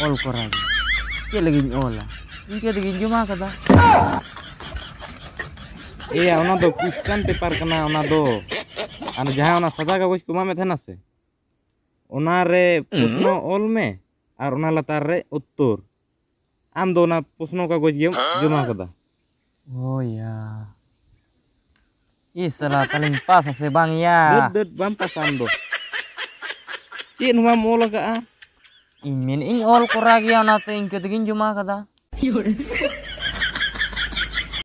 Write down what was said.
all hmm. korang dia lagi ola dia lagi juma kada iya ona do kuskan te par kana ona do ana jaha ona sada ka kus kuma me thena se ona re pusno hmm. ol me ar ona latar re uttur am do ona pusno ka kuch juma kada oh ya Isalah paling pas sebang ya. Dud dud bam pasam do. Cin huma mola ka ini ini all kuragi anak tuh ingkut gini cuma kata